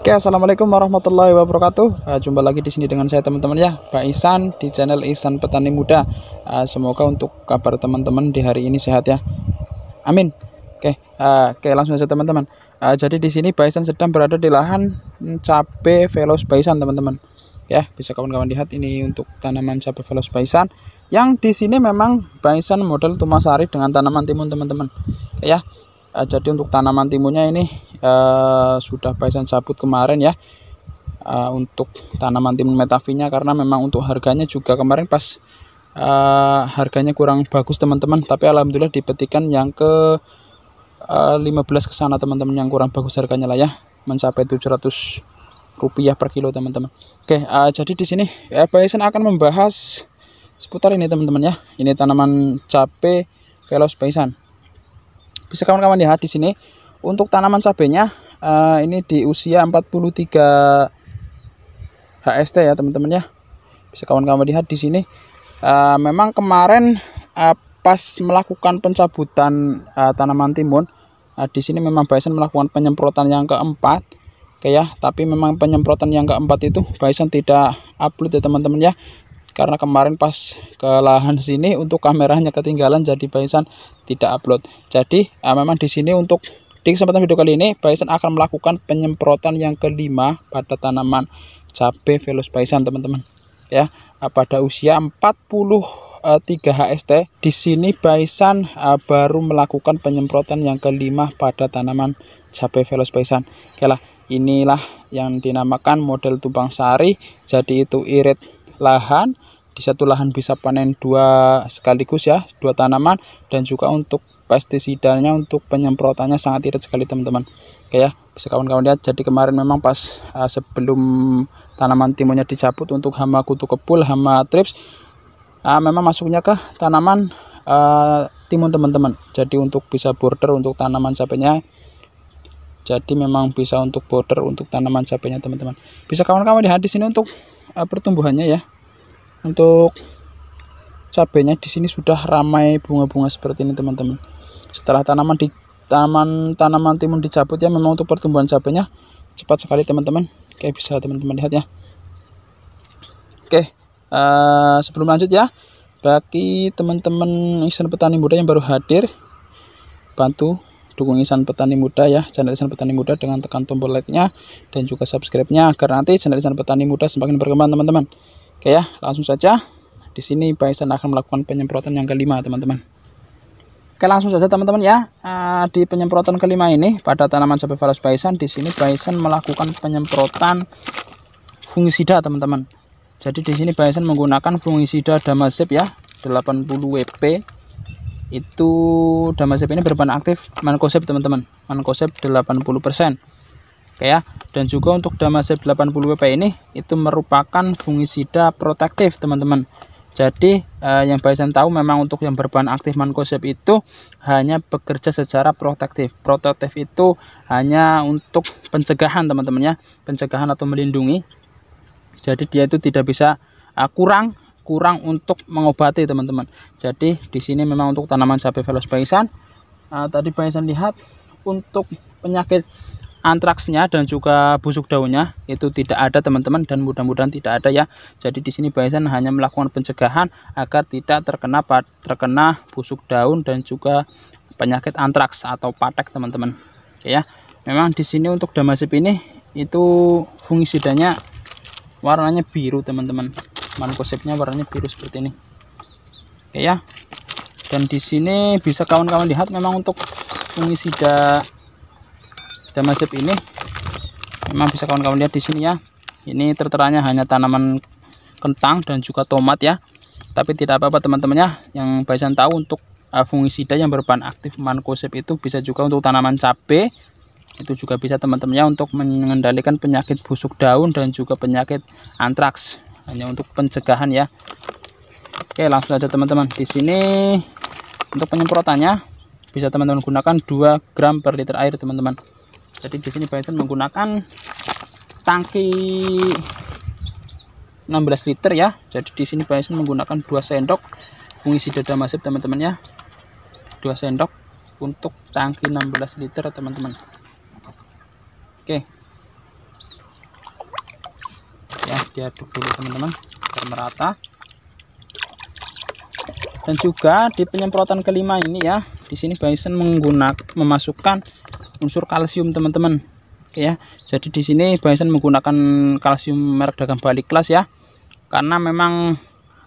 Oke, assalamualaikum warahmatullahi wabarakatuh. Eh, jumpa lagi di sini dengan saya teman-teman ya, Pak Isan di channel Isan Petani Muda. Eh, semoga untuk kabar teman-teman di hari ini sehat ya. Amin. Oke, uh, oke langsung saja teman-teman. jadi di sini Pak Isan sedang berada di lahan cabe velos Isan teman-teman. Ya, bisa kawan-kawan lihat ini untuk tanaman cabe velos Baisan Yang di sini memang Isan model tumasari dengan tanaman timun teman-teman. Ya, uh, jadi untuk tanaman timunnya ini uh, sudah Paisan cabut kemarin ya uh, untuk tanaman timun metafinya karena memang untuk harganya juga kemarin pas uh, harganya kurang bagus teman-teman tapi alhamdulillah dipetikan yang ke uh, 15 ke sana teman-teman yang kurang bagus harganya lah ya mencapai 700 rupiah per kilo teman-teman oke uh, jadi di sini uh, paisan akan membahas seputar ini teman-teman ya ini tanaman cabe velos Paisan bisa kawan-kawan lihat ya, di sini untuk tanaman cabenya uh, ini di usia 43 HST ya teman-teman ya bisa kawan-kawan lihat di sini uh, memang kemarin uh, pas melakukan pencabutan uh, tanaman timun uh, di sini memang Bison melakukan penyemprotan yang keempat kayak ya, tapi memang penyemprotan yang keempat itu Bison tidak upload ya teman-teman ya karena kemarin pas ke lahan sini untuk kameranya ketinggalan jadi Baisan tidak upload jadi eh, memang di sini untuk di kesempatan video kali ini Baisan akan melakukan penyemprotan yang kelima pada tanaman cabe Velos Baisan teman-teman ya eh, pada usia 43 eh, HST di sini Baisan eh, baru melakukan penyemprotan yang kelima pada tanaman cabe Velos Baisan oke lah inilah yang dinamakan model tumpang sari jadi itu irit lahan di satu lahan bisa panen dua sekaligus ya dua tanaman dan juga untuk pestisidanya untuk penyemprotannya sangat irit sekali teman-teman oke ya bisa kawan-kawan lihat jadi kemarin memang pas uh, sebelum tanaman timunnya dicabut untuk hama kutu kebul hama trips uh, memang masuknya ke tanaman uh, timun teman-teman jadi untuk bisa border untuk tanaman cabenya jadi memang bisa untuk border untuk tanaman cabenya teman-teman bisa kawan-kawan lihat di sini untuk uh, pertumbuhannya ya untuk cabenya di sini sudah ramai bunga-bunga seperti ini teman-teman setelah tanaman di taman tanaman timun dicabut ya memang untuk pertumbuhan cabenya cepat sekali teman-teman kayak bisa teman-teman lihat ya oke uh, sebelum lanjut ya bagi teman-teman insan petani muda yang baru hadir bantu dukung Insan Petani Muda ya channel Insan Petani Muda dengan tekan tombol like-nya dan juga subscribe-nya agar nanti channel Insan Petani Muda semakin berkembang teman-teman oke ya langsung saja di sini Pak Isan akan melakukan penyemprotan yang kelima teman-teman oke langsung saja teman-teman ya ah, di penyemprotan kelima ini pada tanaman cabai falas Isan di sini Isan melakukan penyemprotan fungisida teman-teman jadi di sini Isan menggunakan fungisida damasep ya 80 WP itu Damasep ini berbahan aktif mankosep teman-teman mankosep 80% Oke ya dan juga untuk Damasep 80 WP ini itu merupakan fungisida protektif teman-teman jadi eh, yang Baisan tahu memang untuk yang berbahan aktif mankosep itu hanya bekerja secara protektif. Protektif itu hanya untuk pencegahan teman-teman ya, pencegahan atau melindungi. Jadi dia itu tidak bisa eh, kurang kurang untuk mengobati teman-teman. Jadi di sini memang untuk tanaman cabai velos paisan. uh, eh, tadi paisan lihat untuk penyakit antraksnya dan juga busuk daunnya itu tidak ada teman-teman dan mudah-mudahan tidak ada ya. Jadi di sini paisan hanya melakukan pencegahan agar tidak terkena terkena busuk daun dan juga penyakit antraks atau patek teman-teman. ya. Memang di sini untuk damasip ini itu fungisidanya warnanya biru teman-teman mankosepnya warnanya biru seperti ini oke ya dan di sini bisa kawan-kawan lihat memang untuk fungisida damasip ini memang bisa kawan-kawan lihat di sini ya ini terteranya hanya tanaman kentang dan juga tomat ya tapi tidak apa-apa teman temannya yang bacaan tahu untuk ah, fungisida yang berbahan aktif mankosep itu bisa juga untuk tanaman cabe. itu juga bisa teman temannya untuk mengendalikan penyakit busuk daun dan juga penyakit antraks hanya untuk pencegahan ya Oke langsung aja teman-teman di sini untuk penyemprotannya bisa teman-teman gunakan 2 gram per liter air teman-teman jadi di sini Python menggunakan tangki 16 liter ya jadi di sini Python menggunakan 2 sendok mengisi dada masif teman-teman ya 2 sendok untuk tangki 16 liter teman-teman oke diaduk dulu teman-teman biar merata dan juga di penyemprotan kelima ini ya di sini Bison menggunakan memasukkan unsur kalsium teman-teman Oke ya jadi di sini Bison menggunakan kalsium merek dagang balik kelas ya karena memang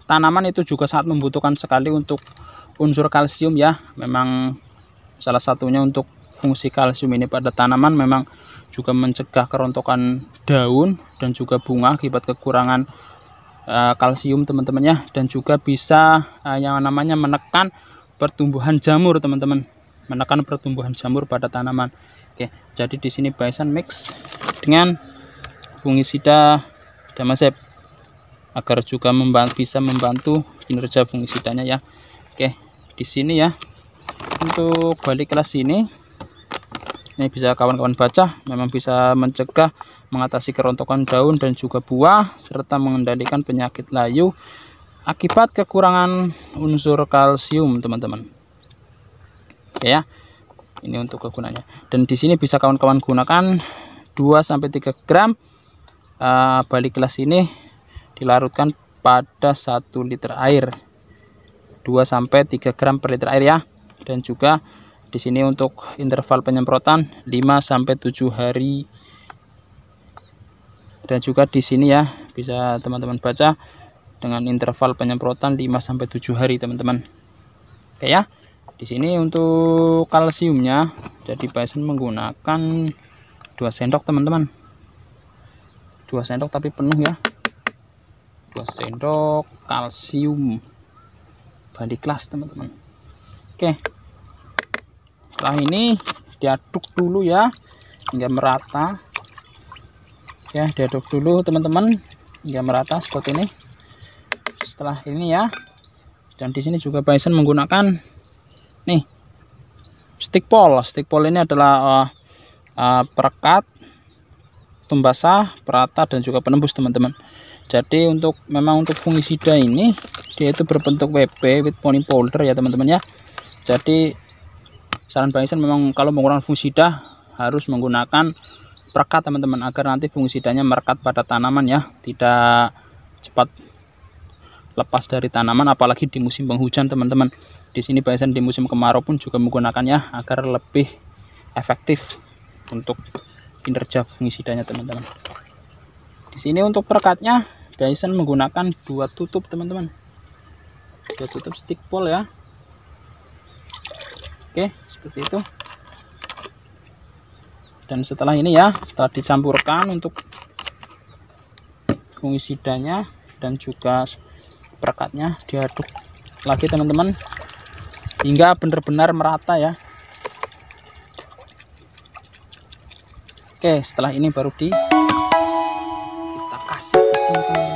tanaman itu juga sangat membutuhkan sekali untuk unsur kalsium ya memang salah satunya untuk fungsi kalsium ini pada tanaman memang juga mencegah kerontokan daun dan juga bunga akibat kekurangan uh, kalsium teman-teman ya dan juga bisa uh, yang namanya menekan pertumbuhan jamur teman-teman menekan pertumbuhan jamur pada tanaman oke jadi di sini Bison mix dengan fungisida damasep agar juga membantu, bisa membantu kinerja fungisidanya ya oke di sini ya untuk balik kelas ini ini bisa kawan-kawan baca memang bisa mencegah mengatasi kerontokan daun dan juga buah serta mengendalikan penyakit layu akibat kekurangan unsur kalsium teman-teman ya ini untuk kegunaannya dan di sini bisa kawan-kawan gunakan 2-3 gram uh, balik kelas ini dilarutkan pada 1 liter air 2-3 gram per liter air ya dan juga di sini untuk interval penyemprotan 5 sampai 7 hari dan juga di sini ya bisa teman-teman baca dengan interval penyemprotan 5 sampai 7 hari teman-teman. Oke ya. Di sini untuk kalsiumnya jadi Bison menggunakan 2 sendok teman-teman. 2 sendok tapi penuh ya. 2 sendok kalsium bandi kelas teman-teman. Oke setelah ini diaduk dulu ya hingga merata ya diaduk dulu teman-teman hingga merata seperti ini setelah ini ya dan di sini juga Bison menggunakan nih stick pole stick pole ini adalah uh, uh, perekat pembasah perata dan juga penembus teman-teman jadi untuk memang untuk fungisida ini dia itu berbentuk WP with polling powder ya teman-teman ya jadi saran Bang Isan memang kalau menggunakan fungisida harus menggunakan perekat teman-teman agar nanti fungisidanya merekat pada tanaman ya tidak cepat lepas dari tanaman apalagi di musim penghujan teman-teman di sini Bang di musim kemarau pun juga menggunakan ya agar lebih efektif untuk kinerja fungisidanya teman-teman di sini untuk perekatnya Bang menggunakan dua tutup teman-teman dua tutup stick pole ya oke seperti itu dan setelah ini ya setelah dicampurkan untuk fungisidanya dan juga perekatnya diaduk lagi teman-teman hingga benar-benar merata ya oke setelah ini baru di kita kasih